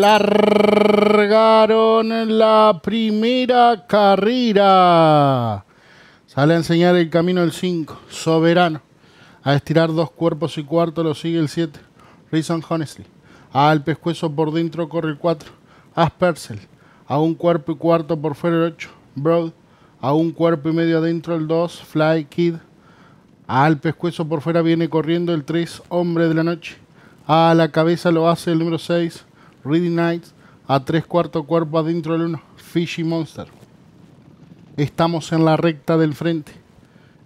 largaron la primera carrera. Sale a enseñar el camino el 5, Soberano. A estirar dos cuerpos y cuarto lo sigue el 7, Reason Honestly. Al pescuezo por dentro corre el 4, Aspersel. A un cuerpo y cuarto por fuera el 8, Broad. A un cuerpo y medio adentro el 2, Fly Kid. Al pescuezo por fuera viene corriendo el 3, Hombre de la Noche. A la cabeza lo hace el número 6, Reading Knight. A tres cuartos cuerpo adentro el 1, Fishy Monster. Estamos en la recta del frente.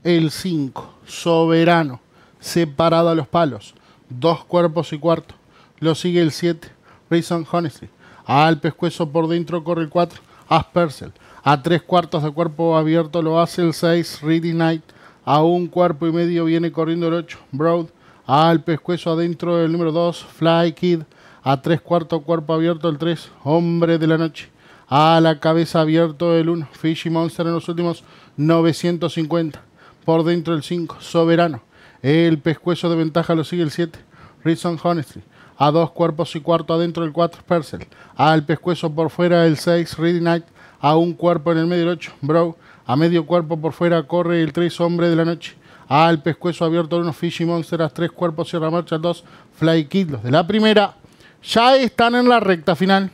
El 5, Soberano, separado a los palos. Dos cuerpos y cuarto. Lo sigue el 7, Reason Honestly. Al pescuezo por dentro corre el 4, aspersel A tres cuartos de cuerpo abierto lo hace el 6, Reading Knight. A un cuerpo y medio viene corriendo el 8, Broad al pescuezo adentro el número 2, Fly Kid, a tres cuartos cuerpo abierto el 3, Hombre de la Noche, a la cabeza abierto el 1, Fishy Monster en los últimos 950, por dentro el 5, Soberano, el pescuezo de ventaja lo sigue el 7, Reason Honestly, a dos cuerpos y cuarto adentro el 4, Percel, al pescuezo por fuera el 6, Ready Knight, a un cuerpo en el medio el 8, Bro, a medio cuerpo por fuera corre el 3, Hombre de la Noche, al pescuezo abierto unos Fishy Monsters tres cuerpos, cierra Marcha dos, Fly Kid, de la primera, ya están en la recta final.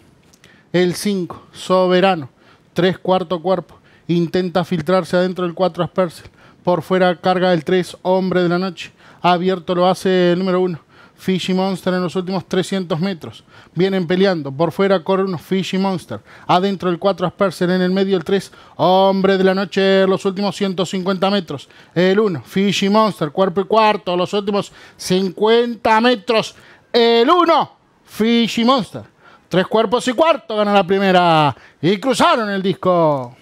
El 5, Soberano, tres, cuarto cuerpo, intenta filtrarse adentro del 4 Aspersel, por fuera carga el 3, Hombre de la Noche, abierto lo hace el número uno. Fishy Monster en los últimos 300 metros. Vienen peleando. Por fuera corre unos Fishy Monster. Adentro el 4 Asperser. En el medio el 3. Hombre de la noche los últimos 150 metros. El 1. Fishy Monster. Cuerpo y cuarto. Los últimos 50 metros. El 1. Fishy Monster. Tres cuerpos y cuarto gana la primera. Y cruzaron el disco.